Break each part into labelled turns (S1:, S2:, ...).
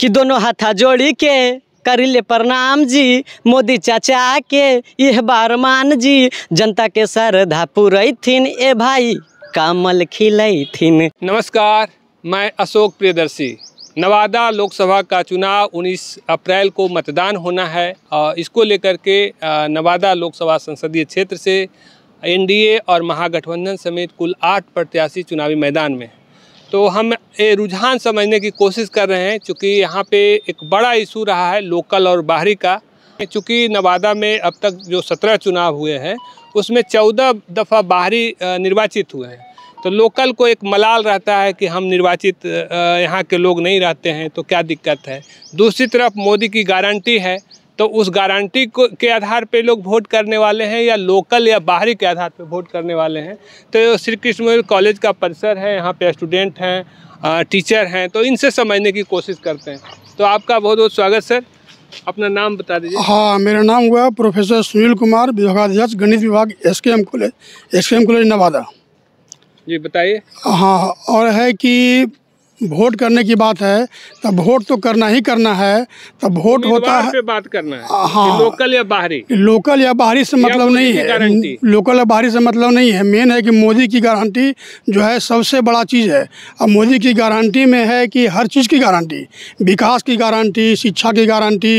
S1: कि दोनों हाथा जोड़ी के करिले प्रणाम जी मोदी चाचा के यह मान जी जनता के श्रद्धा पुरैथिन ए भाई कामल खिलैथिन नमस्कार मैं अशोक प्रियदर्शी नवादा लोकसभा
S2: का चुनाव 19 अप्रैल को मतदान होना है और इसको लेकर के नवादा लोकसभा संसदीय क्षेत्र से एनडीए और महागठबंधन समेत कुल आठ प्रत्याशी चुनावी मैदान में हैं तो हम ये रुझान समझने की कोशिश कर रहे हैं चूँकि यहाँ पे एक बड़ा इशू रहा है लोकल और बाहरी का चूँकि नवादा में अब तक जो सत्रह चुनाव हुए हैं उसमें चौदह दफ़ा बाहरी निर्वाचित हुए हैं तो लोकल को एक मलाल रहता है कि हम निर्वाचित यहाँ के लोग नहीं रहते हैं तो क्या दिक्कत है दूसरी तरफ मोदी की गारंटी है तो उस गारंटी को के आधार पे लोग वोट करने वाले हैं या लोकल या बाहरी के आधार पे वोट करने वाले हैं तो श्री कृष्ण कॉलेज का परिसर है यहाँ पे स्टूडेंट हैं टीचर हैं तो इनसे समझने की कोशिश करते हैं तो आपका बहुत बहुत स्वागत सर अपना नाम बता दीजिए हाँ
S3: मेरा नाम हुआ प्रोफेसर सुनील कुमार विभागाध्यक्ष गणित विभाग S K M college S K M college Nawada ji बताइए हाँ और है कि वोट करने की बात है तो वोट तो करना ही करना है तो वोट होता है
S2: पे बात करना है हाँ लोकल या बाहरी
S3: लोकल या बाहरी से मतलब नहीं है लोकल या बाहरी से मतलब नहीं है मेन है कि मोदी की गारंटी जो है सबसे बड़ा चीज़ है अब मोदी की गारंटी में है कि हर चीज़ की गारंटी विकास की गारंटी शिक्षा की गारंटी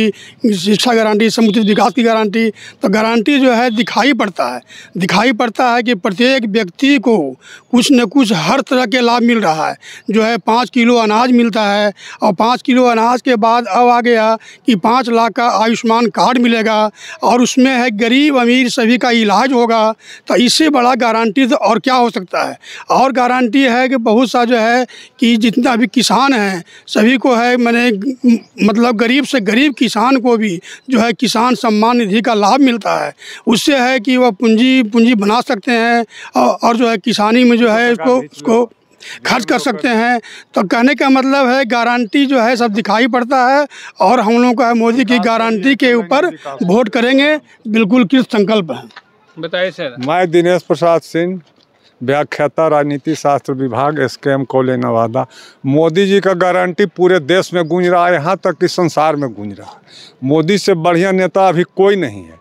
S3: शिक्षा गारंटी समुचित विकास की गारंटी तो गारंटी जो है दिखाई पड़ता है दिखाई पड़ता है कि प्रत्येक व्यक्ति को कुछ न कुछ हर तरह के लाभ मिल रहा है जो है पाँच पाँच किलो अनाज मिलता है और पाँच किलो अनाज के बाद अब आ गया कि पाँच लाख का आयुष्मान कार्ड मिलेगा और उसमें है गरीब अमीर सभी का इलाज होगा तो इससे बड़ा गारंटी तो और क्या हो सकता है और गारंटी है कि बहुत सा जो है कि जितना भी किसान हैं सभी को है मैंने मतलब गरीब से गरीब किसान को भी जो है किसान सम्मान निधि का लाभ मिलता है उससे है कि वह पूंजी पूंजी बना सकते हैं और जो है किसानी में जो है उसको उसको खर्च कर तो सकते हैं तो कहने का मतलब है गारंटी जो है सब दिखाई पड़ता है और हम लोग का मोदी की गारंटी के ऊपर वोट करेंगे बिल्कुल किस संकल्प है
S2: बताइए सर मैं दिनेश प्रसाद सिंह व्याख्याता राजनीति शास्त्र विभाग S K M college Nawada Modi ji का गारंटी पूरे देश में गूंज रहा है यहाँ तक कि संसार में गूंज रहा है मोदी से बढ़िया नेता अभी कोई नहीं है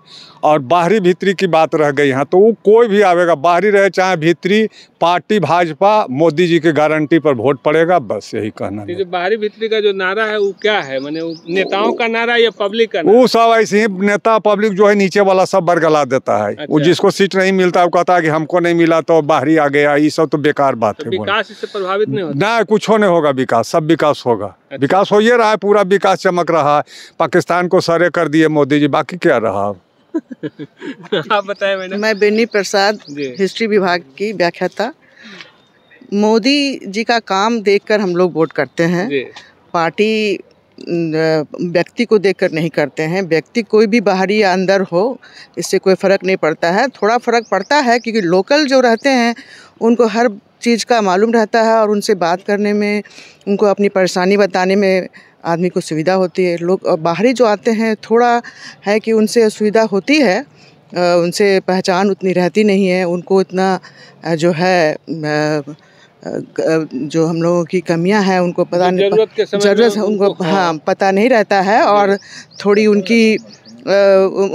S2: और बाहरी भीतरी की बात रह गई हाँ तो वो कोई भी आवेगा बाहरी रहे चाहे भीतरी पार्टी भाजपा मोदी जी के गारंटी पर वोट पड़ेगा बस यही कहना है जो बाहरी भीतरी का जो नारा है वो क्या है मैंने नेताओं का नारा या पब्लिक का वो सब ऐसे ही नेता पब्लिक जो है नीचे वाला सब बरगला देता है अच्छा। वो जिसको सीट नहीं मिलता वो कहता है की हमको नहीं मिला तो बाहरी आ गया ये सब तो बेकार बात तो है विकास इससे प्रभावित नहीं होता ना कुछ नहीं होगा विकास सब विकास होगा अच्छा। विकास हो ये रहा है पूरा विकास चमक रहा है पाकिस्तान को सरे कर दिए मोदी जी बाकी क्या रहा
S4: आप बताएं मैडम मैं बेनी प्रसाद हिस्ट्री विभाग की व्याख्याता मोदी जी का काम देखकर हम लोग वोट करते हैं पार्टी व्यक्ति को देखकर नहीं करते हैं व्यक्ति कोई भी बाहरी या अंदर हो इससे कोई फ़र्क नहीं पड़ता है थोड़ा फ़र्क पड़ता है क्योंकि लोकल जो रहते हैं उनको हर चीज़ का मालूम रहता है और उनसे बात करने में उनको अपनी परेशानी बताने में आदमी को सुविधा होती है लोग बाहरी जो आते हैं थोड़ा है कि उनसे असुविधा होती है उनसे पहचान उतनी रहती नहीं है उनको इतना जो है जो हम लोगों की कमियां हैं उनको मतलब पता नहीं जरूरत उनको हाँ पता नहीं रहता है और थोड़ी उनकी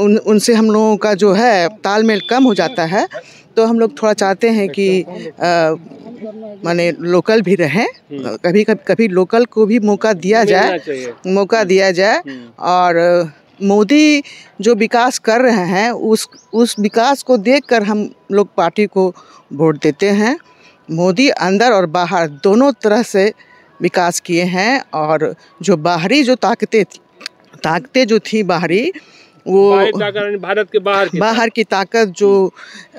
S4: उन उनसे हम लोगों का जो है तालमेल कम हो जाता है तो हम लोग थोड़ा चाहते हैं कि अच्छा। माने लोकल भी रहें हम्म। कभी कभी लोकल को भी मौका दिया जाए मौका हम्म। दिया जाए हम्म। और मोदी जो विकास कर रहे हैं उस उस विकास को देखकर हम लोग पार्टी को वोट देते हैं मोदी अंदर और बाहर दोनों तरह से विकास किए हैं और जो बाहरी जो ताकतें ताकतें जो थी बाहरी वो
S2: भारत के बाहर की बाहर
S4: की ताकत जो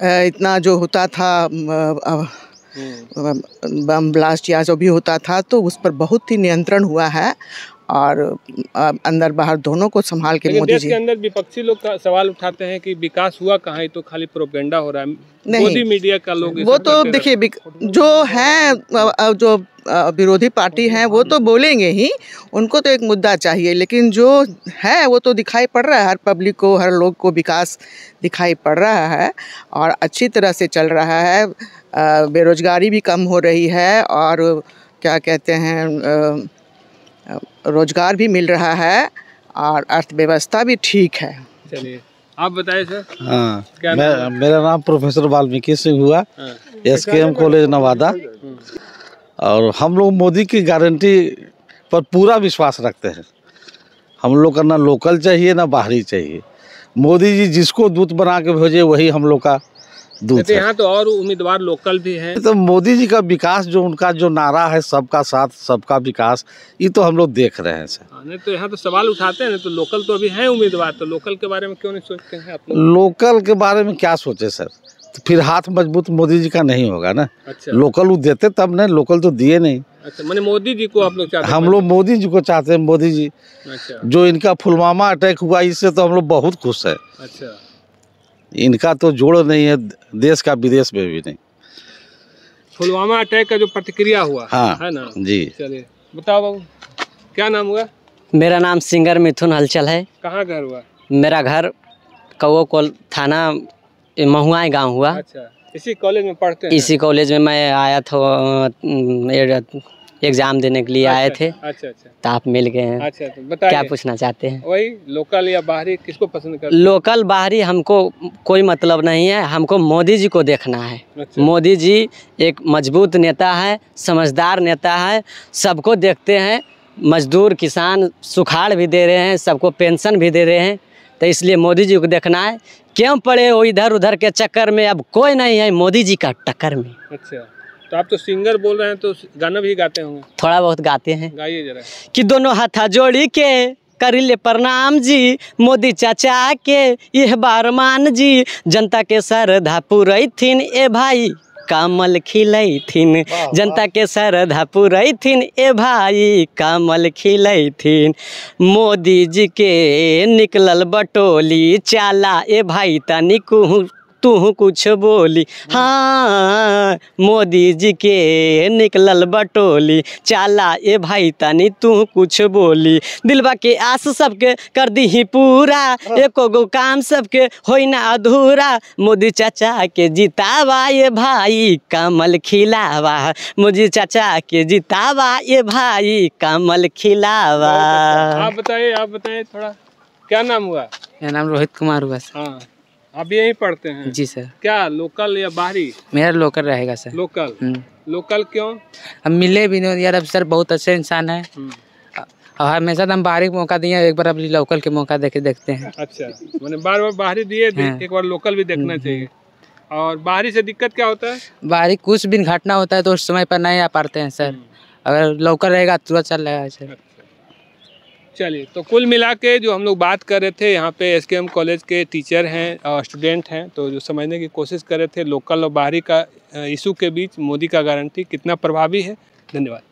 S4: इतना जो होता था हम्म। बम ब्लास्ट या जो भी होता था तो उस पर बहुत ही नियंत्रण हुआ है और अंदर बाहर दोनों को संभाल के मोदी जी के अंदर
S2: विपक्षी लोग का सवाल उठाते हैं कि विकास हुआ कहाँ तो खाली प्रोपेगेंडा हो रहा है मोदी मीडिया का लोग वो तो देखिए
S4: जो है जो विरोधी पार्टी है वो तो बोलेंगे ही उनको तो एक मुद्दा चाहिए लेकिन जो है वो तो दिखाई पड़ रहा है हर पब्लिक को हर लोग को विकास दिखाई पड़ रहा है और अच्छी तरह से चल रहा है बेरोजगारी भी कम हो रही है और क्या कहते हैं रोजगार भी मिल रहा है और अर्थव्यवस्था भी ठीक है
S2: चलिए आप बताइए सर
S3: हाँ मैं, मेरा नाम प्रोफेसर वाल्मीकि सिंह हुआ हाँ। S K M college Nawada और हम लोग मोदी की गारंटी पर पूरा विश्वास रखते हैं हम लोग का ना लोकल चाहिए ना बाहरी चाहिए मोदी जी जिसको दूत बना के भेजे वही हम लोग का दूत यहाँ
S2: तो और उम्मीदवार लोकल भी हैं
S3: तो मोदी जी का विकास जो उनका जो नारा है सबका साथ सबका विकास ये तो हम लोग देख रहे हैं सर
S2: हाँ, नहीं तो यहाँ तो सवाल उठाते हैं तो लोकल तो अभी हैं उम्मीदवार तो लोकल के बारे में क्यों नहीं सोचते हैं
S3: लोकल के बारे में क्या सोचे सर तो फिर हाथ मजबूत मोदी जी का नहीं होगा ना अच्छा। लोकल वो देते तब ना लोकल तो दिए नहीं
S2: अच्छा मैंने मोदी जी को आप लोग चाहते हम लोग
S3: मोदी जी को चाहते हैं मोदी जी अच्छा। जो इनका फुलवामा अटैक हुआ इससे तो हम लोग बहुत खुश है अच्छा इनका तो जोड़ नहीं है देश का विदेश में भी नहीं
S2: पुलवामा अटैक का जो प्रतिक्रिया हुआ हाँ है ना जी चलिए बताओ बाबू क्या नाम हुआ
S1: मेरा नाम सिंगर मिथुन हलचल है
S2: कहाँ घर हुआ
S1: मेरा घर कौ कोल थाना महुआ गांव हुआ अच्छा
S2: इसी कॉलेज में पढ़ते हैं इसी
S1: कॉलेज में मैं आया था एग्जाम देने के लिए आए अच्छा, थे अच्छा, अच्छा अच्छा तो आप मिल गए हैं
S2: अच्छा तो क्या पूछना चाहते हैं वही लोकल या बाहरी किसको पसंद कर लोकल
S1: बाहरी हमको कोई मतलब नहीं है हमको मोदी जी को देखना है अच्छा। मोदी जी एक मजबूत नेता है समझदार नेता है सबको देखते हैं मजदूर किसान सुखाड़ भी दे रहे हैं सबको पेंशन भी दे रहे हैं तो इसलिए मोदी जी को देखना है क्यों पड़े हो इधर उधर के चक्कर में अब कोई नहीं है मोदी जी का टक्कर में
S2: अच्छा तो आप तो सिंगर बोल रहे हैं तो गाना भी गाते होंगे
S1: थोड़ा बहुत गाते हैं गाइए जरा कि दोनों हाथा जोड़ी के कर ले प्रणाम जी मोदी चाचा के यह मान जी जनता के श्रद्धा थी ए भाई कमल थी जनता के श्रद्धा थी ए भाई कमल थी मोदी जी के निकलल बटोली चाला ए भाई तनिक तू कुछ बोली हाँ मोदी जी के निकलल बटोली चाला ए भाई तनी तू कुछ बोली दिलबा के आस सबके कर दी पूरा एको गो काम सबके हो ना अधूरा मोदी चाचा के जितावा ये भाई कमल खिलावा मोदी चाचा के जितावा ये भाई कमल खिलावा
S2: आप बताइए आप बताइए थोड़ा क्या नाम हुआ
S4: मेरा नाम रोहित कुमार हुआ
S2: हाँ आप यहीं पढ़ते हैं जी सर क्या लोकल या बाहरी
S4: मेरा लोकल रहेगा सर
S2: लोकल लोकल हम्म। क्यों
S4: हम मिले भी नहीं यार अब सर बहुत अच्छे इंसान है और हम्म। हमेशा तो हम बाहरी मौका दिए एक बार अब लोकल के मौका देख देखते हैं अच्छा
S2: मैंने बार बार बाहरी दिए हाँ। एक बार लोकल भी देखना हम्म, चाहिए और बाहरी से दिक्कत क्या होता है
S4: बाहरी कुछ भी घटना होता है तो उस समय पर नहीं आ पाते हैं सर अगर लोकल रहेगा तुरंत चल रहेगा सर अच्छा।
S2: चलिए तो कुल मिला के जो हम लोग बात कर रहे थे यहाँ पे एस कॉलेज के टीचर हैं स्टूडेंट हैं तो जो समझने की कोशिश कर रहे थे लोकल और बाहरी का इशू के बीच मोदी का गारंटी कितना प्रभावी है धन्यवाद